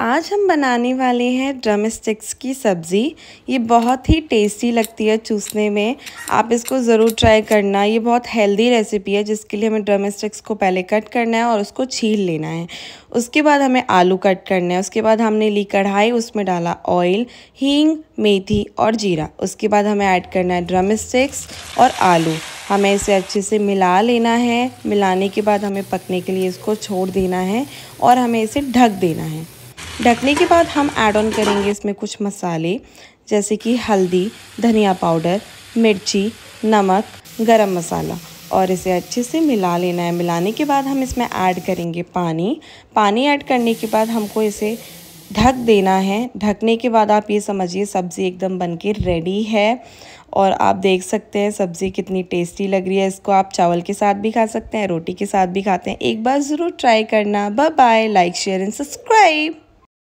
आज हम बनाने वाले हैं ड्रम स्टिक्स की सब्ज़ी ये बहुत ही टेस्टी लगती है चूसने में आप इसको ज़रूर ट्राई करना ये बहुत हेल्दी रेसिपी है जिसके लिए हमें ड्रम स्टिक्स को पहले कट करना है और उसको छील लेना है उसके बाद हमें आलू कट करना है उसके बाद हमने ली कढ़ाई उसमें डाला ऑयल हींग मेथी और जीरा उसके बाद हमें ऐड करना है ड्रम स्टिक्स और आलू हमें इसे अच्छे से मिला लेना है मिलाने के बाद हमें पकने के लिए इसको छोड़ देना है और हमें इसे ढक देना है ढकने के बाद हम ऐड ऑन करेंगे इसमें कुछ मसाले जैसे कि हल्दी धनिया पाउडर मिर्ची नमक गरम मसाला और इसे अच्छे से मिला लेना है मिलाने के बाद हम इसमें ऐड करेंगे पानी पानी ऐड करने के बाद हमको इसे ढक देना है ढकने के बाद आप ये समझिए सब्ज़ी एकदम बनके रेडी है और आप देख सकते हैं सब्ज़ी कितनी टेस्टी लग रही है इसको आप चावल के साथ भी खा सकते हैं रोटी के साथ भी खाते हैं एक बार ज़रूर ट्राई करना bye bye like share and subscribe